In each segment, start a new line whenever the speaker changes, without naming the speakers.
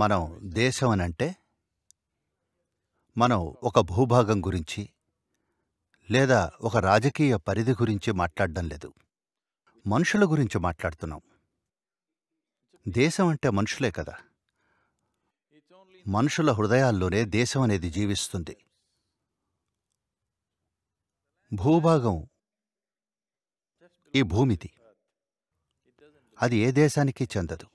మనం దేశం అనంటే మనం ఒక భూభాగం గురించి లేదా ఒక రాజకీయ పరిధి గురించి మాట్లాడడం లేదు మనుషుల గురించి మాట్లాడుతున్నాం దేశం అంటే మనుషులే కదా మనుషుల హృదయాల్లోనే దేశం అనేది జీవిస్తుంది భూభాగం ఈ భూమిది అది ఏ దేశానికి చెందదు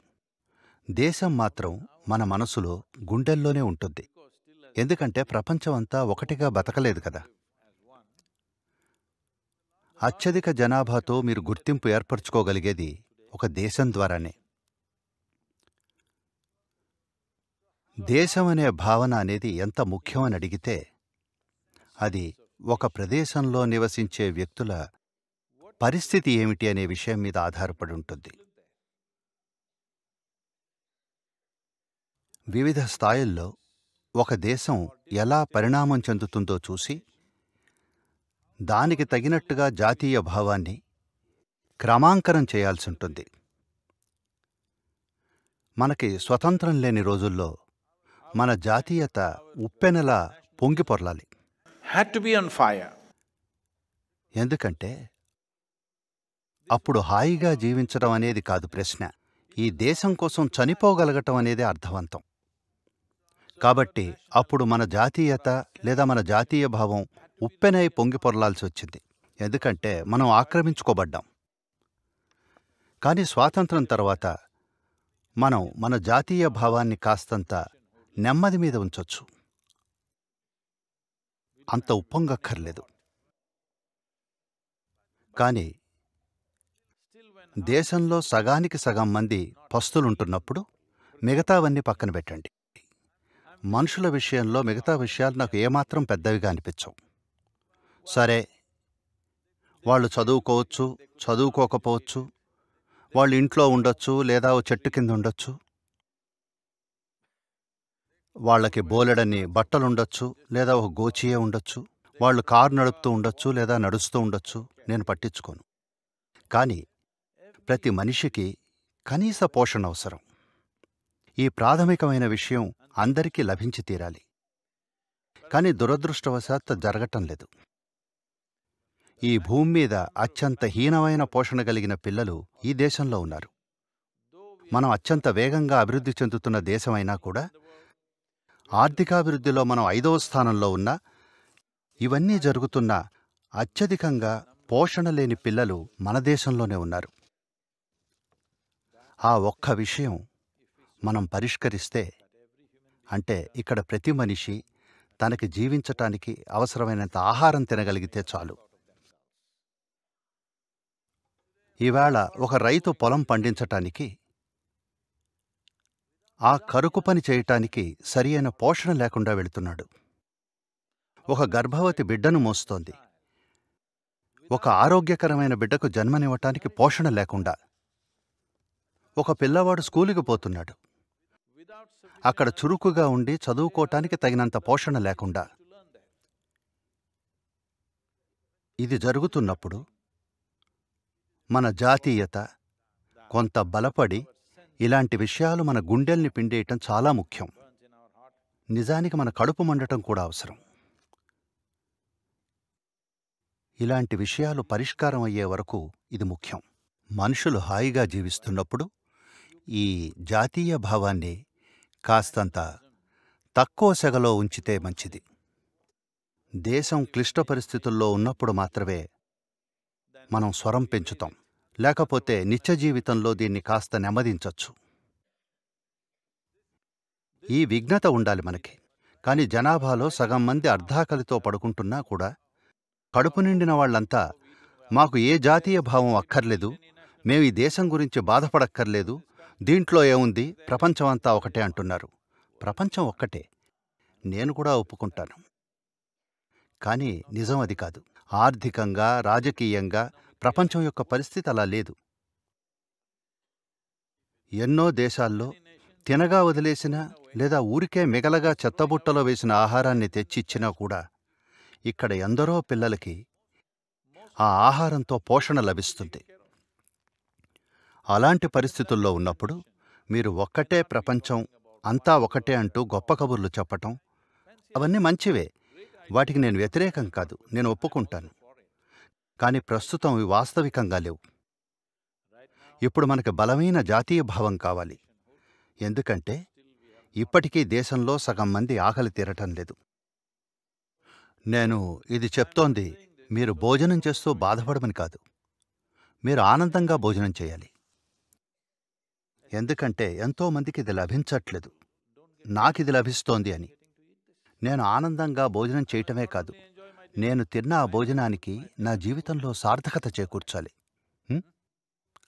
దేశం మాత్రం మన మనసులో గుండెల్లోనే ఉంటుంది ఎందుకంటే ప్రపంచమంతా ఒకటిగా బతకలేదు కదా అత్యధిక జనాభాతో మీరు గుర్తింపు ఏర్పరచుకోగలిగేది ఒక దేశం ద్వారానే దేశం అనే భావన అనేది ఎంత ముఖ్యమని అడిగితే అది ఒక ప్రదేశంలో నివసించే వ్యక్తుల పరిస్థితి ఏమిటి అనే విషయం మీద ఆధారపడి ఉంటుంది వివిధ స్థాయిల్లో ఒక దేశం ఎలా పరిణామం చెందుతుందో చూసి దానికి తగినట్టుగా జాతీయ భావాన్ని క్రమాంకరం చేయాల్సి ఉంటుంది మనకి స్వతంత్రం లేని రోజుల్లో మన జాతీయత ఉప్పెనలా పొంగి పొరలాలి టు ఫైర్ ఎందుకంటే అప్పుడు హాయిగా జీవించడం అనేది కాదు ప్రశ్న ఈ దేశం కోసం చనిపోగలగటం అనేది అర్థవంతం కాబట్టి అప్పుడు మన జాతీయత లేదా మన జాతీయ భావం ఉప్పెనై పొంగి పొరలాల్సి వచ్చింది ఎందుకంటే మనం ఆక్రమించుకోబడ్డాం కానీ స్వాతంత్రం తర్వాత మనం మన జాతీయ భావాన్ని కాస్తంత నెమ్మది మీద ఉంచొచ్చు అంత ఉప్పొంగక్కర్లేదు కానీ దేశంలో సగానికి సగం మంది పస్తులుంటున్నప్పుడు మిగతావన్నీ పక్కన పెట్టండి మనుషుల విషయంలో మిగతా విషయాలు నాకు ఏమాత్రం పెద్దవిగా అనిపించవు సరే వాళ్ళు చదువుకోవచ్చు చదువుకోకపోవచ్చు వాళ్ళు ఇంట్లో ఉండొచ్చు లేదా ఓ చెట్టు కింద ఉండొచ్చు వాళ్ళకి బోలెడని బట్టలుండొచ్చు లేదా ఒక గోచియే ఉండొచ్చు వాళ్ళు కారు నడుపుతూ ఉండొచ్చు లేదా నడుస్తూ ఉండొచ్చు నేను పట్టించుకోను కానీ ప్రతి మనిషికి కనీస పోషణ అవసరం ఈ ప్రాథమికమైన విషయం అందరికీ లభించి తీరాలి కాని దురదృష్టవశాత్తు జరగటం లేదు ఈ భూమి మీద అత్యంత హీనమైన పోషణ కలిగిన పిల్లలు ఈ దేశంలో ఉన్నారు మనం అత్యంత వేగంగా అభివృద్ధి చెందుతున్న దేశమైనా కూడా ఆర్థికాభివృద్ధిలో మనం ఐదవ స్థానంలో ఉన్నా ఇవన్నీ జరుగుతున్న అత్యధికంగా పోషణ లేని పిల్లలు మన దేశంలోనే ఉన్నారు ఆ ఒక్క విషయం మనం పరిష్కరిస్తే అంటే ఇక్కడ ప్రతి మనిషి తనకి జీవించటానికి అవసరమైనంత ఆహారం తినగలిగితే చాలు ఈవేళ ఒక రైతు పొలం పండించటానికి ఆ కరుకు పని చేయటానికి సరియైన పోషణ లేకుండా వెళుతున్నాడు ఒక గర్భవతి బిడ్డను మోస్తోంది ఒక ఆరోగ్యకరమైన బిడ్డకు జన్మనివ్వటానికి పోషణ లేకుండా ఒక పిల్లవాడు స్కూలుకి పోతున్నాడు అక్కడ చురుకుగా ఉండి చదువుకోటానికి తగినంత పోషణ లేకుండా ఇది జరుగుతున్నప్పుడు మన జాతీయత కొంత బలపడి ఇలాంటి విషయాలు మన గుండెల్ని పిండేయటం చాలా ముఖ్యం నిజానికి మన కడుపు మండటం కూడా అవసరం ఇలాంటి విషయాలు పరిష్కారం అయ్యే వరకు ఇది ముఖ్యం మనుషులు హాయిగా జీవిస్తున్నప్పుడు ఈ జాతీయ భావాన్ని కాస్తంత తక్కువ సెగలో ఉంచితే మంచిది దేశం క్లిష్ట పరిస్థితుల్లో ఉన్నప్పుడు మాత్రమే మనం స్వరం పెంచుతాం లేకపోతే నిత్య జీవితంలో దీన్ని కాస్త నెమ్మదించవచ్చు ఈ విఘ్నత ఉండాలి మనకి కానీ జనాభాలో సగం మంది అర్ధాకలితో పడుకుంటున్నా కూడా కడుపు నిండిన వాళ్ళంతా మాకు ఏ జాతీయ భావం అక్కర్లేదు మేము ఈ దేశం గురించి బాధపడక్కర్లేదు దీంట్లో ఏముంది ప్రపంచమంతా ఒకటే అంటున్నారు ప్రపంచం ఒక్కటే నేను కూడా ఒప్పుకుంటాను కానీ నిజం అది కాదు ఆర్థికంగా రాజకీయంగా ప్రపంచం యొక్క పరిస్థితి అలా లేదు ఎన్నో దేశాల్లో తినగా వదిలేసిన లేదా ఊరికే మిగలగా చెత్తబుట్టలో వేసిన ఆహారాన్ని తెచ్చిచ్చినా కూడా ఇక్కడ ఎందరో పిల్లలకి ఆ ఆహారంతో పోషణ లభిస్తుంది అలాంటి పరిస్థితుల్లో ఉన్నప్పుడు మీరు ఒక్కటే ప్రపంచం అంతా ఒకటే అంటూ గొప్ప కబుర్లు చెప్పటం అవన్నీ మంచివే వాటికి నేను వ్యతిరేకం కాదు నేను ఒప్పుకుంటాను కానీ ప్రస్తుతం ఇవి వాస్తవికంగా లేవు ఇప్పుడు మనకు బలమైన జాతీయ భావం కావాలి ఎందుకంటే ఇప్పటికీ దేశంలో సగం మంది ఆకలి తీరటం లేదు నేను ఇది చెప్తోంది మీరు భోజనం చేస్తూ బాధపడమని కాదు మీరు ఆనందంగా భోజనం చేయాలి ఎందుకంటే ఎంతోమందికి ఇది లభించట్లేదు నాకు ఇది లభిస్తోంది అని నేను ఆనందంగా భోజనం చేయటమే కాదు నేను తిన్న ఆ భోజనానికి నా జీవితంలో సార్థకత చేకూర్చాలి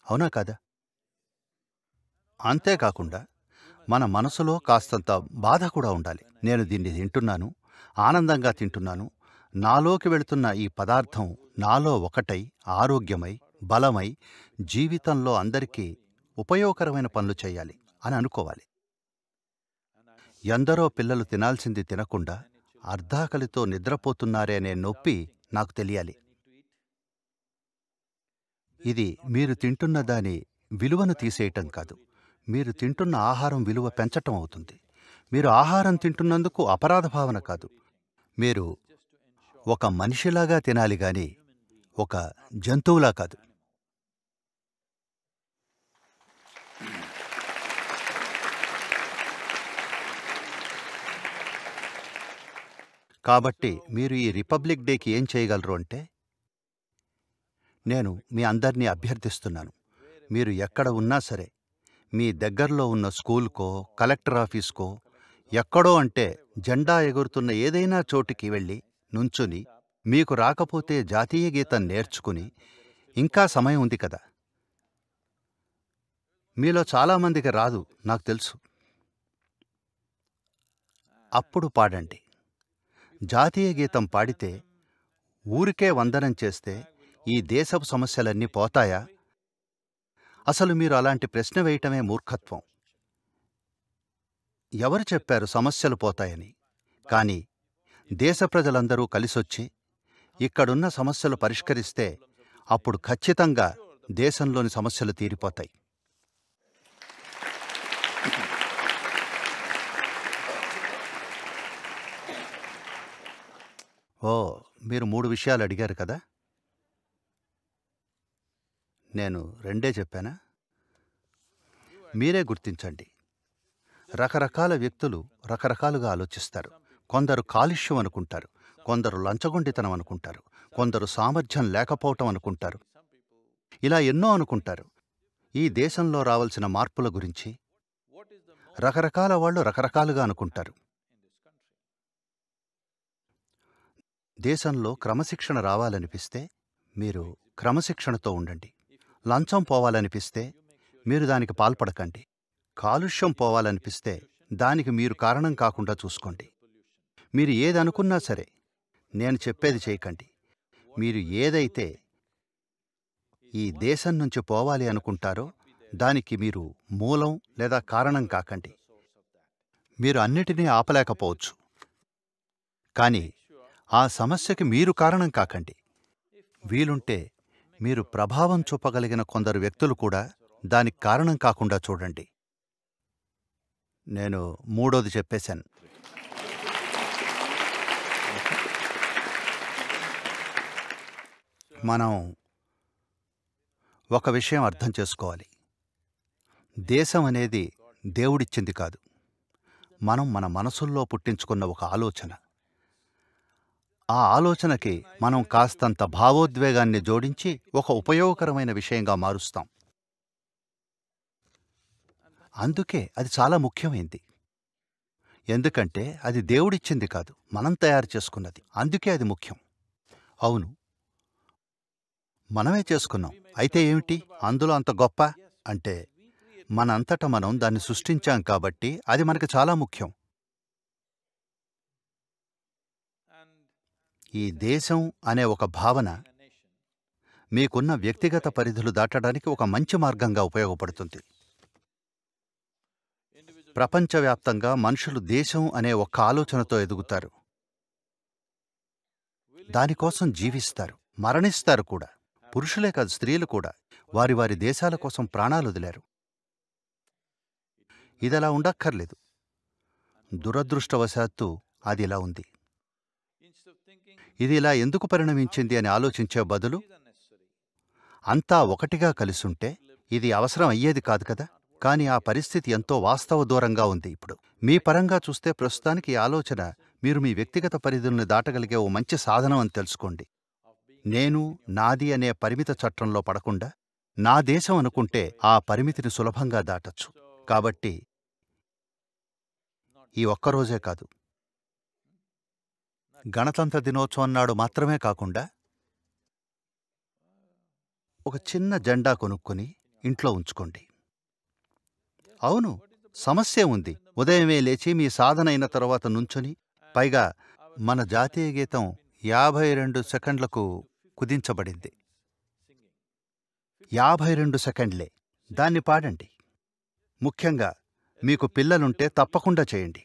అవునా కాదా అంతేకాకుండా మన మనసులో కాస్తంత బాధ కూడా ఉండాలి నేను దీన్ని తింటున్నాను ఆనందంగా తింటున్నాను నాలోకి వెళుతున్న ఈ పదార్థం నాలో ఒకటై ఆరోగ్యమై బలమై జీవితంలో అందరికీ ఉపయోగకరమైన పనులు చేయాలి అని అనుకోవాలి ఎందరో పిల్లలు తినాల్సింది తినకుండా అర్ధాకలితో నిద్రపోతున్నారే అనే నొప్పి నాకు తెలియాలి ఇది మీరు తింటున్న దాని విలువను తీసేయటం కాదు మీరు తింటున్న ఆహారం విలువ పెంచటం అవుతుంది మీరు ఆహారం తింటున్నందుకు అపరాధ భావన కాదు మీరు ఒక మనిషిలాగా తినాలి గాని ఒక జంతువులా కాదు కాబట్టి మీరు ఈ రిపబ్లిక్ డేకి ఏం చేయగలరు అంటే నేను మీ అందరినీ అభ్యర్థిస్తున్నాను మీరు ఎక్కడ ఉన్నా సరే మీ దగ్గరలో ఉన్న స్కూల్కో కలెక్టర్ ఆఫీస్కో ఎక్కడో అంటే జెండా ఎగురుతున్న ఏదైనా చోటికి వెళ్ళి నుంచుని మీకు రాకపోతే జాతీయ గీతం నేర్చుకుని ఇంకా సమయం ఉంది కదా మీలో చాలామందికి రాదు నాకు తెలుసు అప్పుడు పాడండి జాతీయ గీతం పాడితే ఊరికే వందనం చేస్తే ఈ దేశపు సమస్యలన్నీ పోతాయా అసలు మీరు అలాంటి ప్రశ్న వేయటమే మూర్ఖత్వం ఎవరు చెప్పారు సమస్యలు పోతాయని కానీ దేశ ప్రజలందరూ కలిసొచ్చి ఇక్కడున్న సమస్యలు పరిష్కరిస్తే అప్పుడు ఖచ్చితంగా దేశంలోని సమస్యలు తీరిపోతాయి ఓ మీరు మూడు విషయాలు అడిగారు కదా నేను రెండే చెప్పానా మీరే గుర్తించండి రకరకాల వ్యక్తులు రకరకాలుగా ఆలోచిస్తారు కొందరు కాలుష్యం అనుకుంటారు కొందరు లంచగొండితనం అనుకుంటారు కొందరు సామర్థ్యం లేకపోవటం అనుకుంటారు ఇలా ఎన్నో అనుకుంటారు ఈ దేశంలో రావాల్సిన మార్పుల గురించి రకరకాల వాళ్ళు రకరకాలుగా అనుకుంటారు దేశంలో క్రమశిక్షణ రావాలనిపిస్తే మీరు క్రమశిక్షణతో ఉండండి లంచం పోవాలనిపిస్తే మీరు దానికి పాల్పడకండి కాలుష్యం పోవాలనిపిస్తే దానికి మీరు కారణం కాకుండా చూసుకోండి మీరు ఏదనుకున్నా సరే నేను చెప్పేది చేయకండి మీరు ఏదైతే ఈ దేశం నుంచి పోవాలి అనుకుంటారో దానికి మీరు మూలం లేదా కారణం కాకండి మీరు అన్నిటినీ ఆపలేకపోవచ్చు కానీ ఆ సమస్యకి మీరు కారణం కాకండి వీలుంటే మీరు ప్రభావం చూపగలిగిన కొందరు వ్యక్తులు కూడా దానికి కారణం కాకుండా చూడండి నేను మూడోది చెప్పేశాను మనం ఒక విషయం అర్థం చేసుకోవాలి దేశం అనేది దేవుడిచ్చింది కాదు మనం మన మనసుల్లో పుట్టించుకున్న ఒక ఆలోచన ఆ ఆలోచనకి మనం కాస్తంత భావోద్వేగాన్ని జోడించి ఒక ఉపయోగకరమైన విషయంగా మారుస్తాం అందుకే అది చాలా ముఖ్యమైంది ఎందుకంటే అది దేవుడిచ్చింది కాదు మనం తయారు చేసుకున్నది అందుకే అది ముఖ్యం అవును మనమే చేసుకున్నాం అయితే ఏమిటి అందులో అంత గొప్ప అంటే మనంతట మనం దాన్ని సృష్టించాం కాబట్టి అది మనకు చాలా ముఖ్యం ఈ దేశం అనే ఒక భావన మీకున్న వ్యక్తిగత పరిధులు దాటడానికి ఒక మంచి మార్గంగా ఉపయోగపడుతుంది ప్రపంచవ్యాప్తంగా మనుషులు దేశం అనే ఒక ఆలోచనతో ఎదుగుతారు దానికోసం జీవిస్తారు మరణిస్తారు కూడా పురుషులే కాదు స్త్రీలు కూడా వారి వారి దేశాల కోసం ప్రాణాలు వదిలారు ఇదలా ఉండక్కర్లేదు దురదృష్టవశాత్తు అది ఇలా ఉంది ఇది ఇలా ఎందుకు పరిణమించింది అని ఆలోచించే బదులు అంతా ఒకటిగా కలిసుంటే ఇది అవసరం అయ్యేది కాదు కదా కాని ఆ పరిస్థితి ఎంతో వాస్తవ దూరంగా ఉంది ఇప్పుడు మీ పరంగా చూస్తే ప్రస్తుతానికి ఈ ఆలోచన మీరు మీ వ్యక్తిగత పరిధుల్ని దాటగలిగే ఓ మంచి సాధనం అని తెలుసుకోండి నేను నాది అనే పరిమిత చట్టంలో పడకుండా నా దేశం అనుకుంటే ఆ పరిమితిని సులభంగా దాటచ్చు కాబట్టి ఈ ఒక్కరోజే కాదు గణతంత్ర దినోత్సవం నాడు మాత్రమే కాకుండా ఒక చిన్న జెండా కొనుక్కొని ఇంట్లో ఉంచుకోండి అవును సమస్య ఉంది ఉదయమే లేచి మీ సాధన అయిన తర్వాత నుంచుని పైగా మన జాతీయ గీతం యాభై రెండు సెకండ్లకు కుదించబడింది యాభై రెండు సెకండ్లే దాన్ని పాడండి ముఖ్యంగా మీకు పిల్లలుంటే తప్పకుండా చేయండి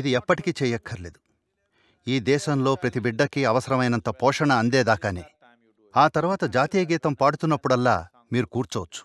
ఇది ఎప్పటికీ చేయక్కర్లేదు ఈ దేశంలో ప్రతి బిడ్డకి అవసరమైనంత పోషణ అందేదాకానే ఆ తర్వాత జాతీయ గీతం పాడుతున్నప్పుడల్లా మీరు కూర్చోవచ్చు